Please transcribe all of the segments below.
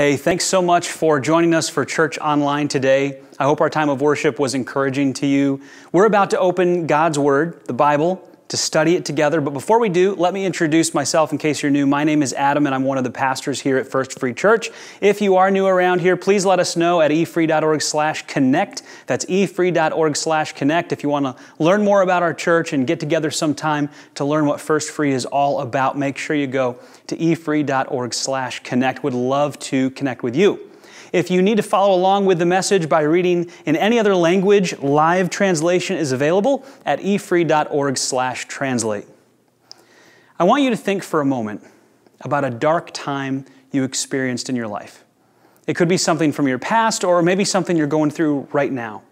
Hey, thanks so much for joining us for church online today. I hope our time of worship was encouraging to you. We're about to open God's Word, the Bible, to study it together. But before we do, let me introduce myself in case you're new. My name is Adam, and I'm one of the pastors here at First Free Church. If you are new around here, please let us know at efree.org slash connect. That's efree.org slash connect if you want to learn more about our church and get together sometime to learn what First Free is all about. Make sure you go to efree.org slash connect. Would love to connect with you. If you need to follow along with the message by reading in any other language, live translation is available at efree.org/translate. I want you to think for a moment about a dark time you experienced in your life. It could be something from your past or maybe something you're going through right now.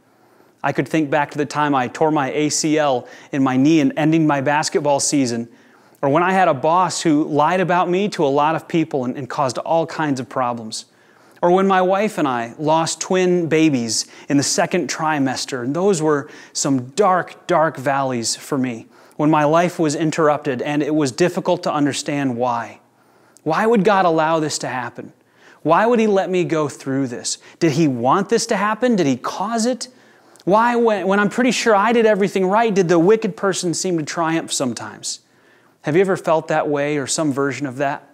I could think back to the time I tore my ACL in my knee and ending my basketball season, or when I had a boss who lied about me to a lot of people and, and caused all kinds of problems. Or when my wife and I lost twin babies in the second trimester, and those were some dark, dark valleys for me. When my life was interrupted and it was difficult to understand why. Why would God allow this to happen? Why would He let me go through this? Did He want this to happen? Did He cause it? Why, when, when I'm pretty sure I did everything right, did the wicked person seem to triumph sometimes? Have you ever felt that way or some version of that?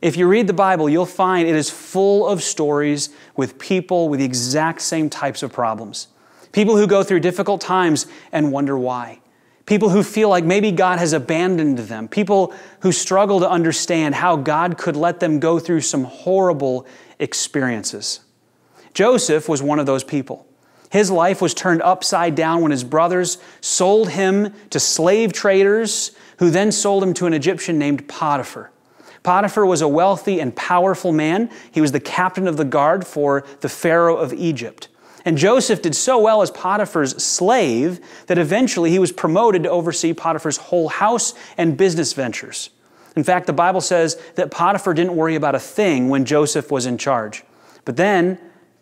If you read the Bible, you'll find it is full of stories with people with the exact same types of problems. People who go through difficult times and wonder why. People who feel like maybe God has abandoned them. People who struggle to understand how God could let them go through some horrible experiences. Joseph was one of those people. His life was turned upside down when his brothers sold him to slave traders, who then sold him to an Egyptian named Potiphar. Potiphar was a wealthy and powerful man. He was the captain of the guard for the Pharaoh of Egypt. And Joseph did so well as Potiphar's slave that eventually he was promoted to oversee Potiphar's whole house and business ventures. In fact, the Bible says that Potiphar didn't worry about a thing when Joseph was in charge. But then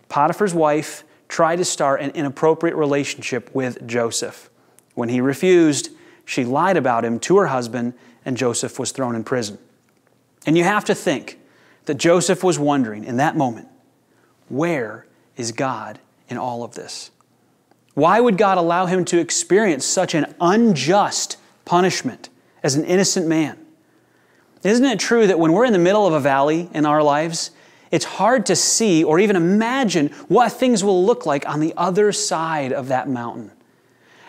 Potiphar's wife tried to start an inappropriate relationship with Joseph. When he refused, she lied about him to her husband, and Joseph was thrown in prison. And you have to think that Joseph was wondering in that moment where is God in all of this? Why would God allow him to experience such an unjust punishment as an innocent man? Isn't it true that when we're in the middle of a valley in our lives, it's hard to see or even imagine what things will look like on the other side of that mountain?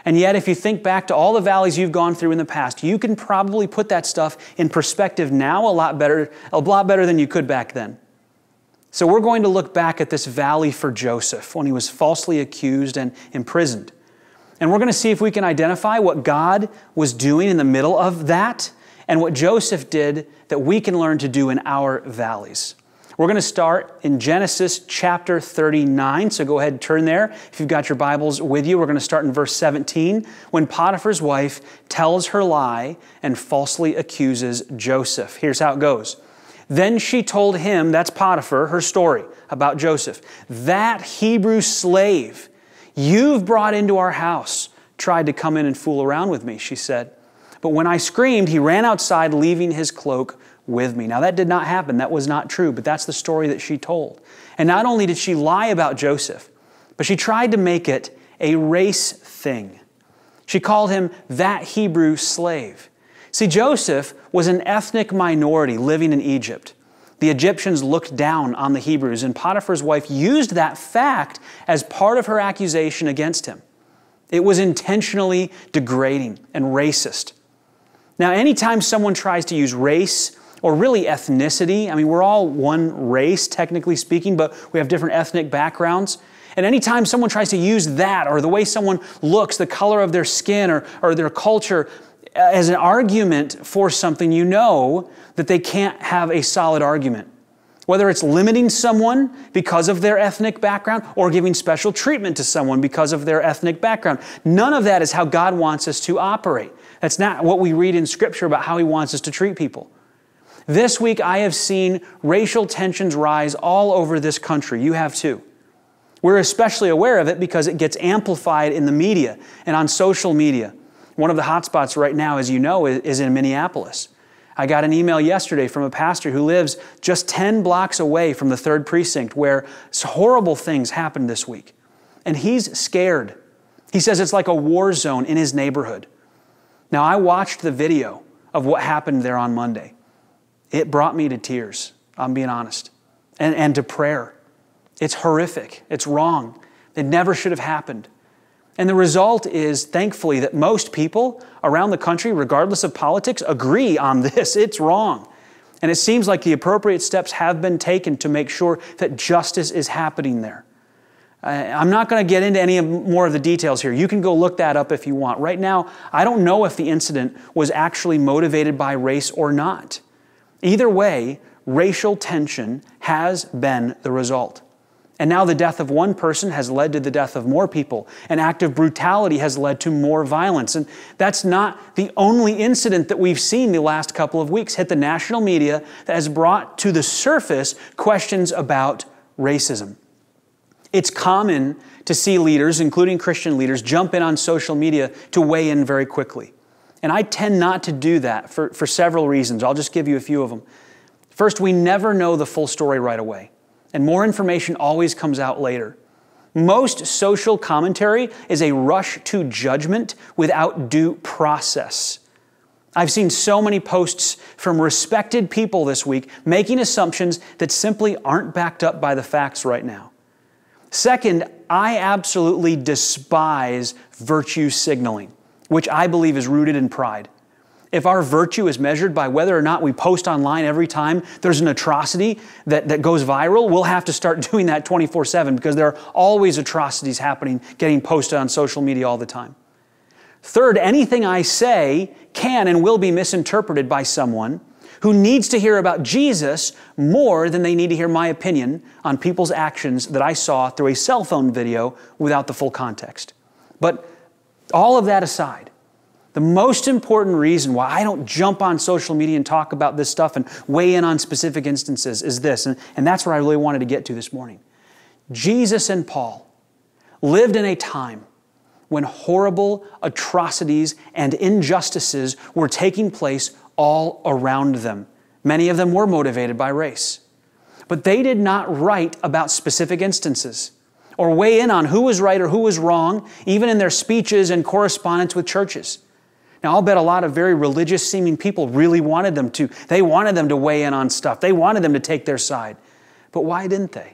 And yet, if you think back to all the valleys you've gone through in the past, you can probably put that stuff in perspective now a lot better, a lot better than you could back then. So we're going to look back at this valley for Joseph when he was falsely accused and imprisoned. And we're going to see if we can identify what God was doing in the middle of that and what Joseph did that we can learn to do in our valleys. We're going to start in Genesis chapter 39. So go ahead and turn there. If you've got your Bibles with you, we're going to start in verse 17 when Potiphar's wife tells her lie and falsely accuses Joseph. Here's how it goes. Then she told him, that's Potiphar, her story about Joseph, that Hebrew slave you've brought into our house tried to come in and fool around with me, she said. But when I screamed, he ran outside, leaving his cloak with me. Now, that did not happen. That was not true, but that's the story that she told. And not only did she lie about Joseph, but she tried to make it a race thing. She called him that Hebrew slave. See, Joseph was an ethnic minority living in Egypt. The Egyptians looked down on the Hebrews, and Potiphar's wife used that fact as part of her accusation against him. It was intentionally degrading and racist. Now, anytime someone tries to use race or really ethnicity. I mean, we're all one race, technically speaking, but we have different ethnic backgrounds. And anytime someone tries to use that or the way someone looks, the color of their skin or, or their culture uh, as an argument for something, you know that they can't have a solid argument. Whether it's limiting someone because of their ethnic background or giving special treatment to someone because of their ethnic background. None of that is how God wants us to operate. That's not what we read in Scripture about how He wants us to treat people. This week, I have seen racial tensions rise all over this country. You have too. We're especially aware of it because it gets amplified in the media and on social media. One of the hotspots right now, as you know, is in Minneapolis. I got an email yesterday from a pastor who lives just 10 blocks away from the third precinct where horrible things happened this week. And he's scared. He says it's like a war zone in his neighborhood. Now, I watched the video of what happened there on Monday. It brought me to tears, I'm being honest, and, and to prayer. It's horrific. It's wrong. It never should have happened. And the result is, thankfully, that most people around the country, regardless of politics, agree on this. It's wrong. And it seems like the appropriate steps have been taken to make sure that justice is happening there. Uh, I'm not going to get into any more of the details here. You can go look that up if you want. Right now, I don't know if the incident was actually motivated by race or not. Either way, racial tension has been the result. And now the death of one person has led to the death of more people. An act of brutality has led to more violence. And that's not the only incident that we've seen the last couple of weeks hit the national media that has brought to the surface questions about racism. It's common to see leaders, including Christian leaders, jump in on social media to weigh in very quickly. And I tend not to do that for, for several reasons. I'll just give you a few of them. First, we never know the full story right away, and more information always comes out later. Most social commentary is a rush to judgment without due process. I've seen so many posts from respected people this week making assumptions that simply aren't backed up by the facts right now. Second, I absolutely despise virtue signaling which I believe is rooted in pride. If our virtue is measured by whether or not we post online every time there's an atrocity that, that goes viral, we'll have to start doing that 24 7 because there are always atrocities happening, getting posted on social media all the time. Third, anything I say can and will be misinterpreted by someone who needs to hear about Jesus more than they need to hear my opinion on people's actions that I saw through a cell phone video without the full context. But all of that aside, the most important reason why I don't jump on social media and talk about this stuff and weigh in on specific instances is this, and, and that's where I really wanted to get to this morning. Jesus and Paul lived in a time when horrible atrocities and injustices were taking place all around them. Many of them were motivated by race. But they did not write about specific instances or weigh in on who was right or who was wrong, even in their speeches and correspondence with churches. Now, I'll bet a lot of very religious seeming people really wanted them to. They wanted them to weigh in on stuff, they wanted them to take their side. But why didn't they?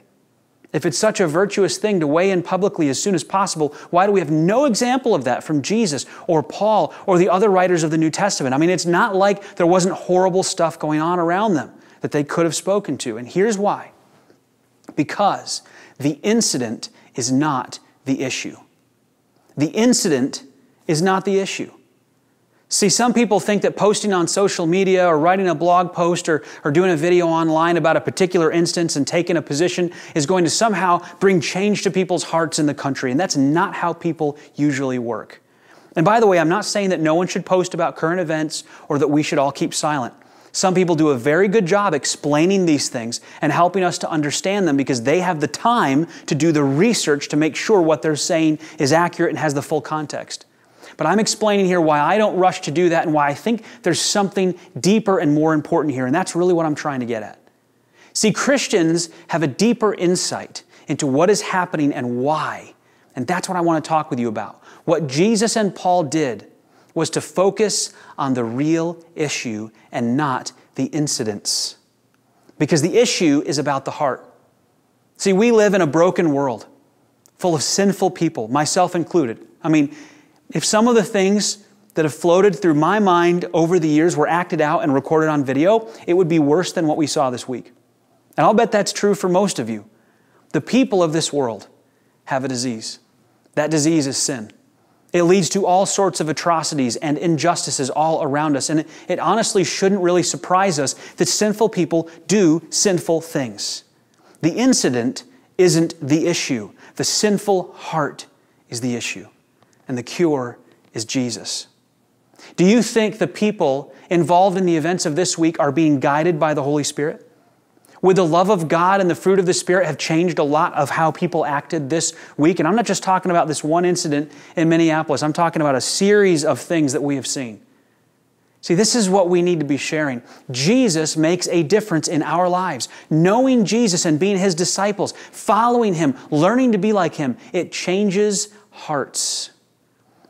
If it's such a virtuous thing to weigh in publicly as soon as possible, why do we have no example of that from Jesus or Paul or the other writers of the New Testament? I mean, it's not like there wasn't horrible stuff going on around them that they could have spoken to. And here's why because the incident is not the issue. The incident is not the issue. See, some people think that posting on social media or writing a blog post or, or doing a video online about a particular instance and taking a position is going to somehow bring change to people's hearts in the country. And that's not how people usually work. And by the way, I'm not saying that no one should post about current events or that we should all keep silent. Some people do a very good job explaining these things and helping us to understand them because they have the time to do the research to make sure what they're saying is accurate and has the full context. But I'm explaining here why I don't rush to do that and why I think there's something deeper and more important here. And that's really what I'm trying to get at. See, Christians have a deeper insight into what is happening and why. And that's what I want to talk with you about. What Jesus and Paul did was to focus on the real issue and not the incidents. Because the issue is about the heart. See, we live in a broken world full of sinful people, myself included. I mean, if some of the things that have floated through my mind over the years were acted out and recorded on video, it would be worse than what we saw this week. And I'll bet that's true for most of you. The people of this world have a disease. That disease is sin. It leads to all sorts of atrocities and injustices all around us. And it, it honestly shouldn't really surprise us that sinful people do sinful things. The incident isn't the issue, the sinful heart is the issue. And the cure is Jesus. Do you think the people involved in the events of this week are being guided by the Holy Spirit? Would the love of God and the fruit of the Spirit have changed a lot of how people acted this week? And I'm not just talking about this one incident in Minneapolis, I'm talking about a series of things that we have seen. See, this is what we need to be sharing. Jesus makes a difference in our lives. Knowing Jesus and being His disciples, following Him, learning to be like Him, it changes hearts.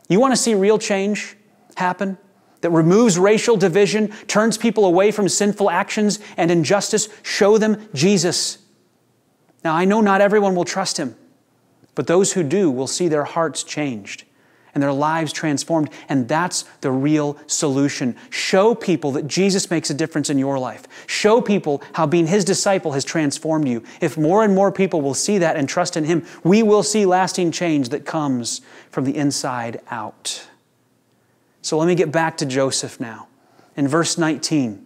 You want to see real change happen? that removes racial division, turns people away from sinful actions and injustice, show them Jesus. Now, I know not everyone will trust him, but those who do will see their hearts changed and their lives transformed. And that's the real solution. Show people that Jesus makes a difference in your life. Show people how being His disciple has transformed you. If more and more people will see that and trust in Him, we will see lasting change that comes from the inside out. So let me get back to Joseph now. In verse 19,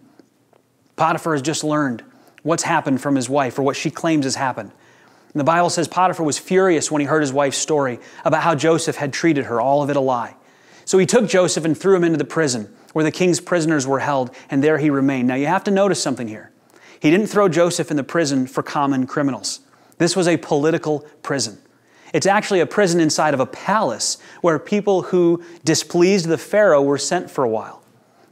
Potiphar has just learned what's happened from his wife or what she claims has happened. And the Bible says Potiphar was furious when he heard his wife's story about how Joseph had treated her, all of it a lie. So he took Joseph and threw him into the prison where the king's prisoners were held, and there he remained. Now you have to notice something here. He didn't throw Joseph in the prison for common criminals, this was a political prison. It's actually a prison inside of a palace where people who displeased the Pharaoh were sent for a while.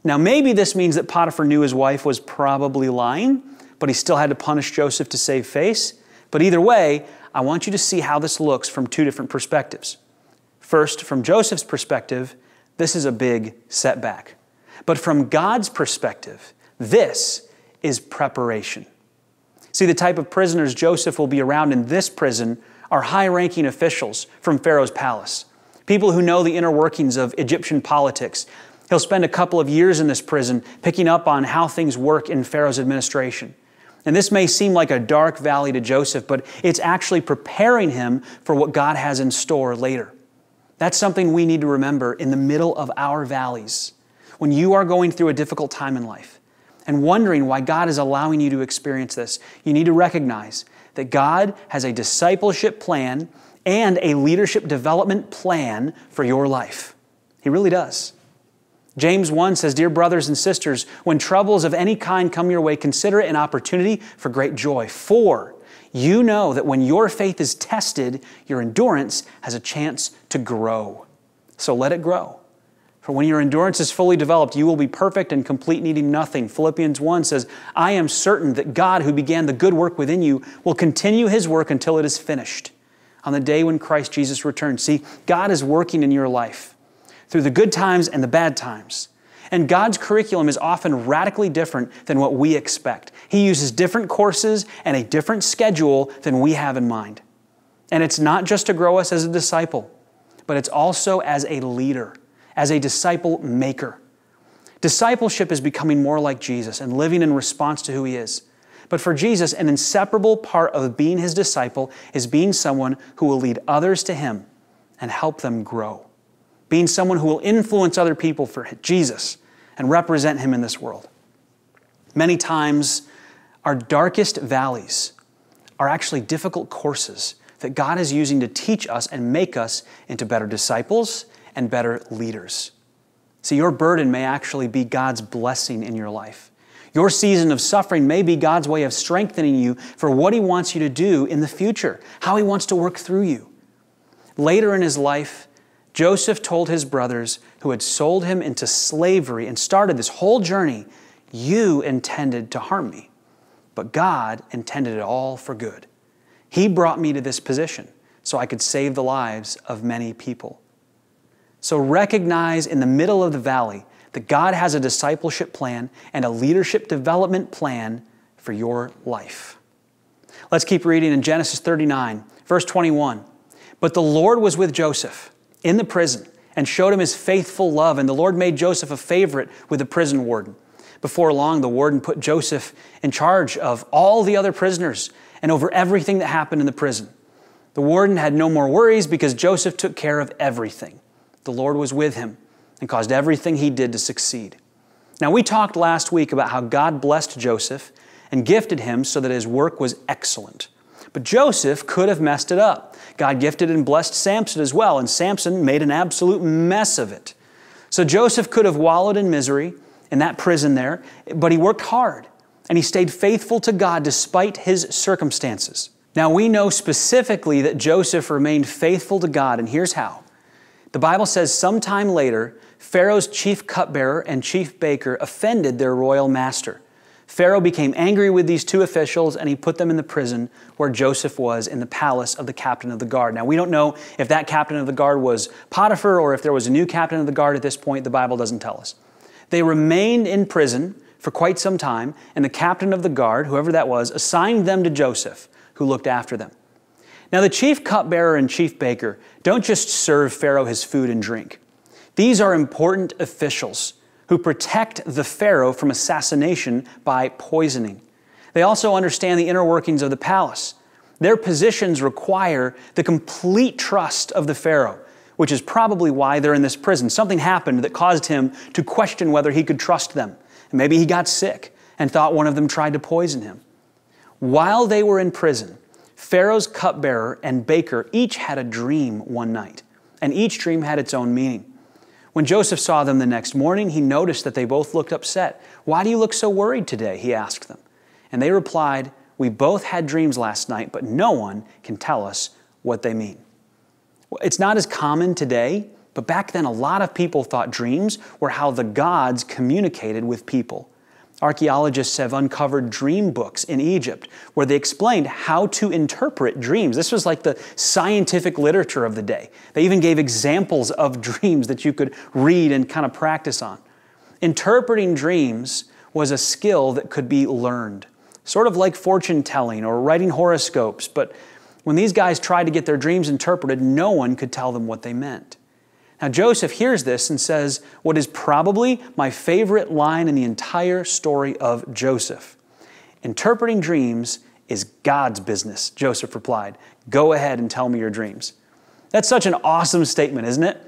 Now, maybe this means that Potiphar knew his wife was probably lying, but he still had to punish Joseph to save face. But either way, I want you to see how this looks from two different perspectives. First, from Joseph's perspective, this is a big setback. But from God's perspective, this is preparation. See, the type of prisoners Joseph will be around in this prison are high ranking officials from Pharaoh's palace, people who know the inner workings of Egyptian politics. He'll spend a couple of years in this prison picking up on how things work in Pharaoh's administration. And this may seem like a dark valley to Joseph, but it's actually preparing him for what God has in store later. That's something we need to remember in the middle of our valleys. When you are going through a difficult time in life and wondering why God is allowing you to experience this, you need to recognize that God has a discipleship plan and a leadership development plan for your life. He really does. James 1 says, Dear brothers and sisters, when troubles of any kind come your way, consider it an opportunity for great joy. For you know that when your faith is tested, your endurance has a chance to grow. So let it grow. For when your endurance is fully developed, you will be perfect and complete, needing nothing. Philippians 1 says, I am certain that God, who began the good work within you, will continue his work until it is finished on the day when Christ Jesus returns. See, God is working in your life through the good times and the bad times. And God's curriculum is often radically different than what we expect. He uses different courses and a different schedule than we have in mind. And it's not just to grow us as a disciple, but it's also as a leader as a disciple maker. Discipleship is becoming more like Jesus and living in response to who he is. But for Jesus, an inseparable part of being his disciple is being someone who will lead others to him and help them grow. Being someone who will influence other people for Jesus and represent him in this world. Many times, our darkest valleys are actually difficult courses that God is using to teach us and make us into better disciples and better leaders. See, your burden may actually be God's blessing in your life. Your season of suffering may be God's way of strengthening you for what He wants you to do in the future, how He wants to work through you. Later in his life, Joseph told his brothers who had sold him into slavery and started this whole journey, You intended to harm me, but God intended it all for good. He brought me to this position so I could save the lives of many people. So recognize in the middle of the valley that God has a discipleship plan and a leadership development plan for your life. Let's keep reading in Genesis 39, verse 21. But the Lord was with Joseph in the prison and showed him his faithful love, and the Lord made Joseph a favorite with the prison warden. Before long, the warden put Joseph in charge of all the other prisoners and over everything that happened in the prison. The warden had no more worries because Joseph took care of everything. The Lord was with him and caused everything he did to succeed. Now, we talked last week about how God blessed Joseph and gifted him so that his work was excellent. But Joseph could have messed it up. God gifted and blessed Samson as well, and Samson made an absolute mess of it. So Joseph could have wallowed in misery in that prison there, but he worked hard and he stayed faithful to God despite his circumstances. Now we know specifically that Joseph remained faithful to God, and here's how. The Bible says sometime later, Pharaoh's chief cupbearer and chief baker offended their royal master. Pharaoh became angry with these two officials and he put them in the prison where Joseph was in the palace of the captain of the guard. Now, we don't know if that captain of the guard was Potiphar or if there was a new captain of the guard at this point. The Bible doesn't tell us. They remained in prison for quite some time, and the captain of the guard, whoever that was, assigned them to Joseph, who looked after them. Now, the chief cupbearer and chief baker don't just serve Pharaoh his food and drink. These are important officials who protect the Pharaoh from assassination by poisoning. They also understand the inner workings of the palace. Their positions require the complete trust of the Pharaoh, which is probably why they're in this prison. Something happened that caused him to question whether he could trust them. And maybe he got sick and thought one of them tried to poison him. While they were in prison, Pharaoh's cupbearer and baker each had a dream one night, and each dream had its own meaning. When Joseph saw them the next morning, he noticed that they both looked upset. Why do you look so worried today? he asked them. And they replied, We both had dreams last night, but no one can tell us what they mean. It's not as common today, but back then a lot of people thought dreams were how the gods communicated with people. Archaeologists have uncovered dream books in Egypt where they explained how to interpret dreams. This was like the scientific literature of the day. They even gave examples of dreams that you could read and kind of practice on. Interpreting dreams was a skill that could be learned, sort of like fortune telling or writing horoscopes. But when these guys tried to get their dreams interpreted, no one could tell them what they meant. Now, Joseph hears this and says what is probably my favorite line in the entire story of Joseph Interpreting dreams is God's business, Joseph replied. Go ahead and tell me your dreams. That's such an awesome statement, isn't it?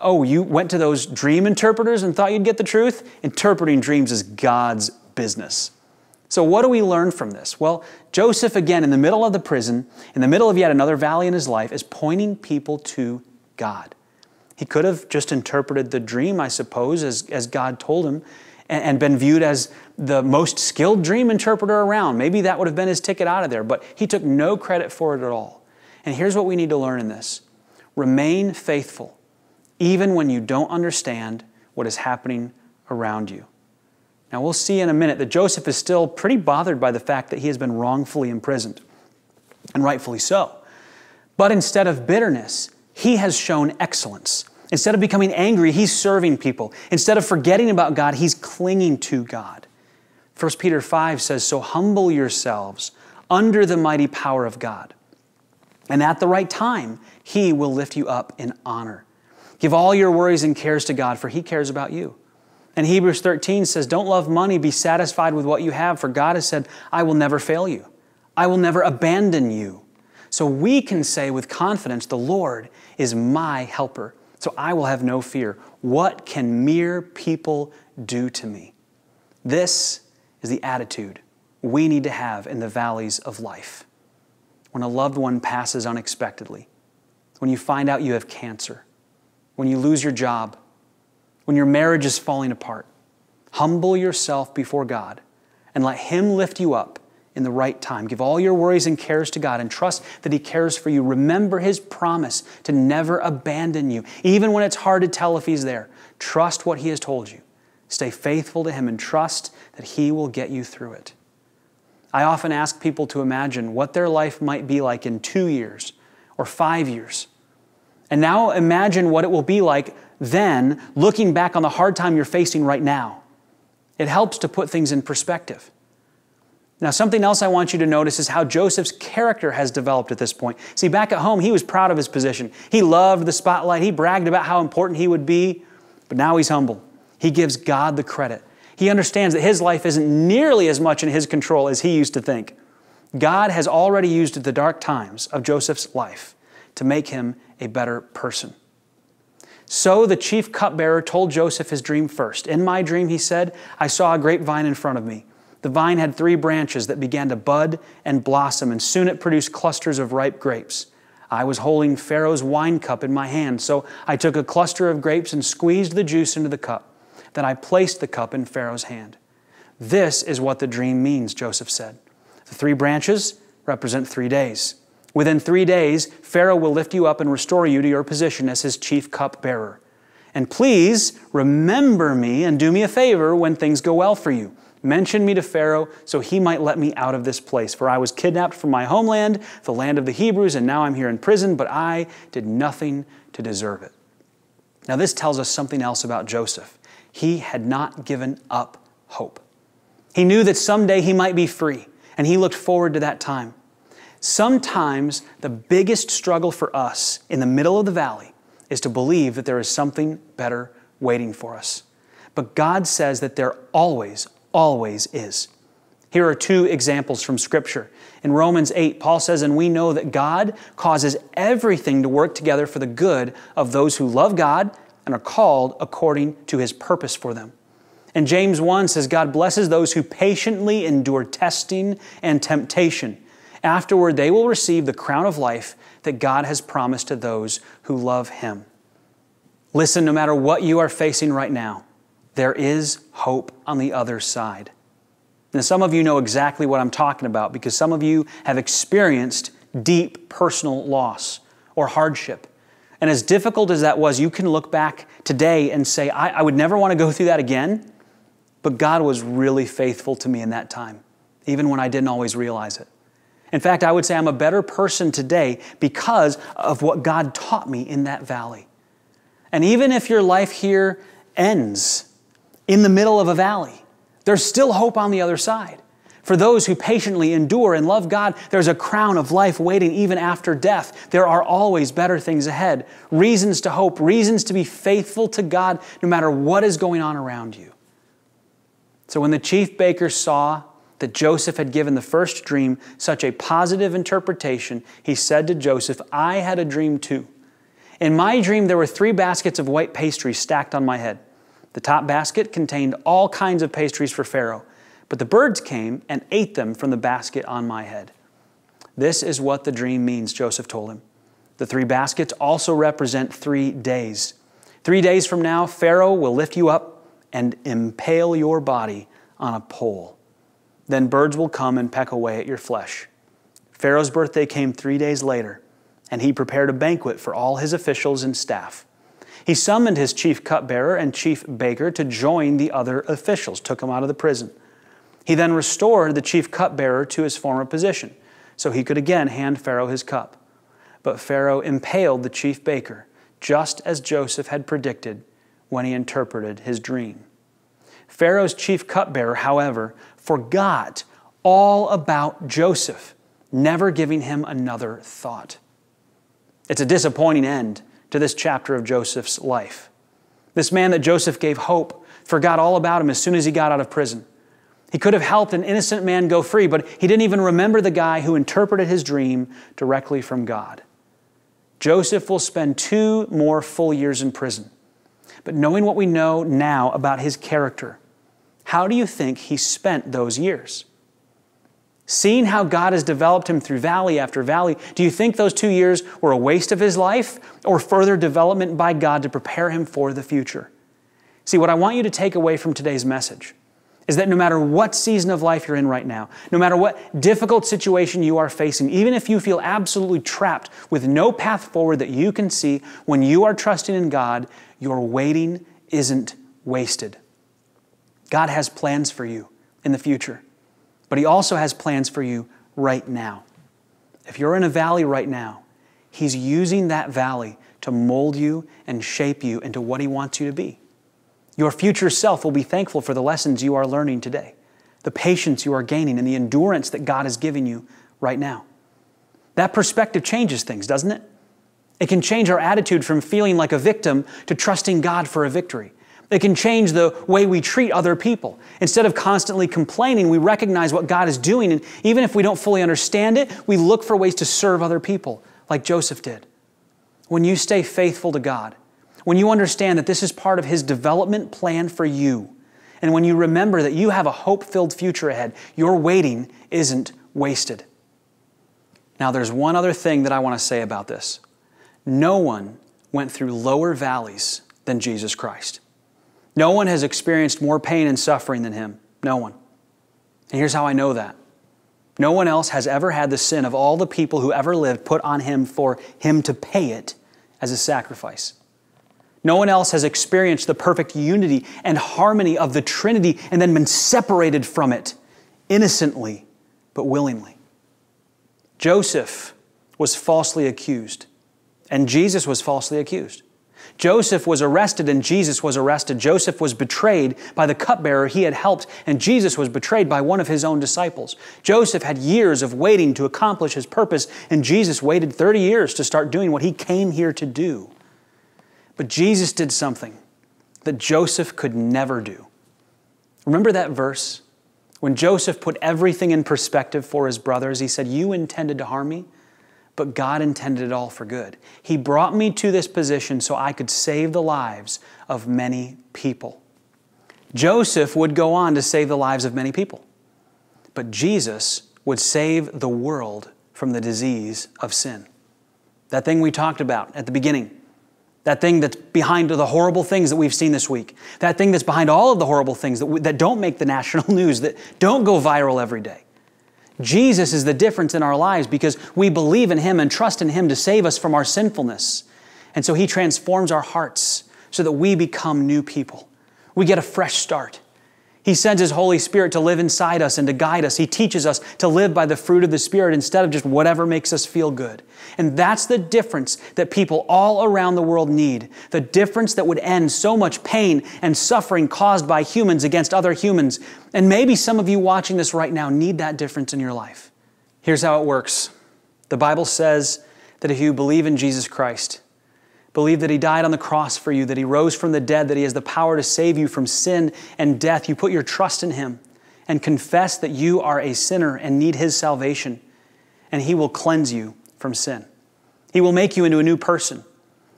Oh, you went to those dream interpreters and thought you'd get the truth? Interpreting dreams is God's business. So, what do we learn from this? Well, Joseph, again, in the middle of the prison, in the middle of yet another valley in his life, is pointing people to God. He could have just interpreted the dream, I suppose, as, as God told him, and, and been viewed as the most skilled dream interpreter around. Maybe that would have been his ticket out of there, but he took no credit for it at all. And here's what we need to learn in this remain faithful, even when you don't understand what is happening around you. Now, we'll see in a minute that Joseph is still pretty bothered by the fact that he has been wrongfully imprisoned, and rightfully so. But instead of bitterness, he has shown excellence. Instead of becoming angry, he's serving people. Instead of forgetting about God, he's clinging to God. 1 Peter 5 says, So humble yourselves under the mighty power of God. And at the right time, he will lift you up in honor. Give all your worries and cares to God, for he cares about you. And Hebrews 13 says, Don't love money, be satisfied with what you have, for God has said, I will never fail you, I will never abandon you. So we can say with confidence, The Lord is my helper, so I will have no fear. What can mere people do to me? This is the attitude we need to have in the valleys of life. When a loved one passes unexpectedly, when you find out you have cancer, when you lose your job, when your marriage is falling apart, humble yourself before God and let Him lift you up in the right time. Give all your worries and cares to God and trust that He cares for you. Remember His promise to never abandon you, even when it's hard to tell if He's there. Trust what He has told you. Stay faithful to Him and trust that He will get you through it. I often ask people to imagine what their life might be like in two years or five years. And now imagine what it will be like then, looking back on the hard time you're facing right now. It helps to put things in perspective. Now, something else I want you to notice is how Joseph's character has developed at this point. See, back at home, he was proud of his position. He loved the spotlight. He bragged about how important he would be, but now he's humble. He gives God the credit. He understands that his life isn't nearly as much in his control as he used to think. God has already used the dark times of Joseph's life to make him a better person. So the chief cupbearer told Joseph his dream first. In my dream, he said, I saw a grapevine in front of me. The vine had three branches that began to bud and blossom, and soon it produced clusters of ripe grapes. I was holding Pharaoh's wine cup in my hand, so I took a cluster of grapes and squeezed the juice into the cup. Then I placed the cup in Pharaoh's hand. This is what the dream means, Joseph said. The three branches represent three days. Within three days, Pharaoh will lift you up and restore you to your position as his chief cup bearer. And please remember me and do me a favor when things go well for you. Mention me to Pharaoh so he might let me out of this place. For I was kidnapped from my homeland, the land of the Hebrews, and now I'm here in prison, but I did nothing to deserve it. Now, this tells us something else about Joseph. He had not given up hope. He knew that someday he might be free, and he looked forward to that time. Sometimes the biggest struggle for us in the middle of the valley is to believe that there is something better waiting for us. But God says that there always, always is. Here are two examples from Scripture. In Romans 8, Paul says, And we know that God causes everything to work together for the good of those who love God and are called according to his purpose for them. And James 1 says, God blesses those who patiently endure testing and temptation. Afterward, they will receive the crown of life that God has promised to those who love him. Listen, no matter what you are facing right now, there is hope on the other side. Now, some of you know exactly what I'm talking about because some of you have experienced deep personal loss or hardship. And as difficult as that was, you can look back today and say, I, I would never want to go through that again. But God was really faithful to me in that time, even when I didn't always realize it. In fact, I would say I'm a better person today because of what God taught me in that valley. And even if your life here ends, in the middle of a valley. There's still hope on the other side. For those who patiently endure and love God, there's a crown of life waiting even after death. There are always better things ahead, reasons to hope, reasons to be faithful to God no matter what is going on around you. So when the chief baker saw that Joseph had given the first dream such a positive interpretation, he said to Joseph, I had a dream too. In my dream, there were three baskets of white pastry stacked on my head. The top basket contained all kinds of pastries for Pharaoh, but the birds came and ate them from the basket on my head. This is what the dream means, Joseph told him. The three baskets also represent three days. Three days from now, Pharaoh will lift you up and impale your body on a pole. Then birds will come and peck away at your flesh. Pharaoh's birthday came three days later, and he prepared a banquet for all his officials and staff. He summoned his chief cupbearer and chief baker to join the other officials, took him out of the prison. He then restored the chief cupbearer to his former position, so he could again hand Pharaoh his cup. But Pharaoh impaled the chief baker, just as Joseph had predicted when he interpreted his dream. Pharaoh's chief cupbearer, however, forgot all about Joseph, never giving him another thought. It's a disappointing end to this chapter of Joseph's life. This man that Joseph gave hope forgot all about him as soon as he got out of prison. He could have helped an innocent man go free, but he didn't even remember the guy who interpreted his dream directly from God. Joseph will spend two more full years in prison. But knowing what we know now about his character, how do you think he spent those years? Seeing how God has developed him through valley after valley, do you think those two years were a waste of his life or further development by God to prepare him for the future? See, what I want you to take away from today's message is that no matter what season of life you're in right now, no matter what difficult situation you are facing, even if you feel absolutely trapped with no path forward that you can see, when you are trusting in God, your waiting isn't wasted. God has plans for you in the future. But He also has plans for you right now. If you're in a valley right now, He's using that valley to mold you and shape you into what He wants you to be. Your future self will be thankful for the lessons you are learning today, the patience you are gaining, and the endurance that God has given you right now. That perspective changes things, doesn't it? It can change our attitude from feeling like a victim to trusting God for a victory, they can change the way we treat other people. Instead of constantly complaining, we recognize what God is doing. And even if we don't fully understand it, we look for ways to serve other people, like Joseph did. When you stay faithful to God, when you understand that this is part of His development plan for you, and when you remember that you have a hope filled future ahead, your waiting isn't wasted. Now, there's one other thing that I want to say about this. No one went through lower valleys than Jesus Christ. No one has experienced more pain and suffering than him. No one. And here's how I know that no one else has ever had the sin of all the people who ever lived put on him for him to pay it as a sacrifice. No one else has experienced the perfect unity and harmony of the Trinity and then been separated from it innocently but willingly. Joseph was falsely accused, and Jesus was falsely accused. Joseph was arrested and Jesus was arrested. Joseph was betrayed by the cupbearer he had helped, and Jesus was betrayed by one of his own disciples. Joseph had years of waiting to accomplish his purpose, and Jesus waited 30 years to start doing what he came here to do. But Jesus did something that Joseph could never do. Remember that verse? When Joseph put everything in perspective for his brothers, he said, You intended to harm me, but God intended it all for good. He brought me to this position so I could save the lives of many people. Joseph would go on to save the lives of many people, but Jesus would save the world from the disease of sin. That thing we talked about at the beginning. That thing that's behind the horrible things that we've seen this week. That thing that's behind all of the horrible things that, we, that don't make the national news, that don't go viral every day. Jesus is the difference in our lives because we believe in Him and trust in Him to save us from our sinfulness. And so He transforms our hearts so that we become new people. We get a fresh start. He sends His Holy Spirit to live inside us and to guide us. He teaches us to live by the fruit of the Spirit instead of just whatever makes us feel good. And that's the difference that people all around the world need. The difference that would end so much pain and suffering caused by humans against other humans. And maybe some of you watching this right now need that difference in your life. Here's how it works the Bible says that if you believe in Jesus Christ, Believe that He died on the cross for you, that He rose from the dead, that He has the power to save you from sin and death. You put your trust in Him and confess that you are a sinner and need His salvation, and He will cleanse you from sin. He will make you into a new person.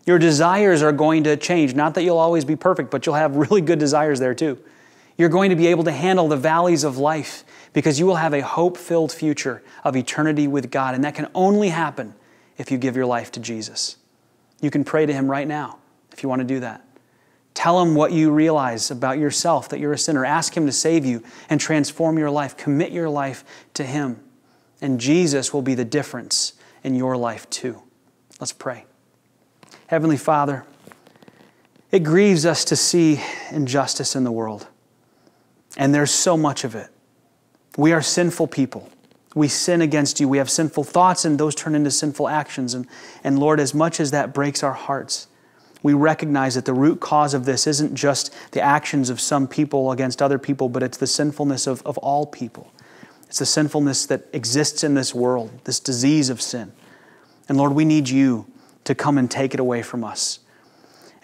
Your desires are going to change. Not that you'll always be perfect, but you'll have really good desires there too. You're going to be able to handle the valleys of life because you will have a hope filled future of eternity with God. And that can only happen if you give your life to Jesus. You can pray to Him right now if you want to do that. Tell Him what you realize about yourself that you're a sinner. Ask Him to save you and transform your life. Commit your life to Him. And Jesus will be the difference in your life too. Let's pray. Heavenly Father, it grieves us to see injustice in the world, and there's so much of it. We are sinful people we sin against you. We have sinful thoughts, and those turn into sinful actions. And, and Lord, as much as that breaks our hearts, we recognize that the root cause of this isn't just the actions of some people against other people, but it's the sinfulness of, of all people. It's the sinfulness that exists in this world, this disease of sin. And Lord, we need you to come and take it away from us.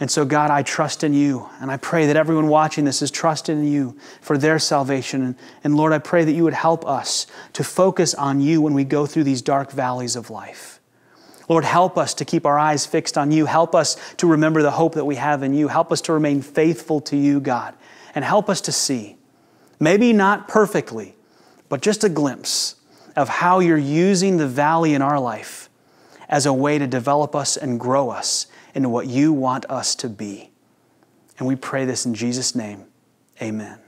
And so, God, I trust in you. And I pray that everyone watching this is trusting in you for their salvation. And Lord, I pray that you would help us to focus on you when we go through these dark valleys of life. Lord, help us to keep our eyes fixed on you. Help us to remember the hope that we have in you. Help us to remain faithful to you, God. And help us to see, maybe not perfectly, but just a glimpse of how you're using the valley in our life as a way to develop us and grow us into what you want us to be. And we pray this in Jesus' name. Amen.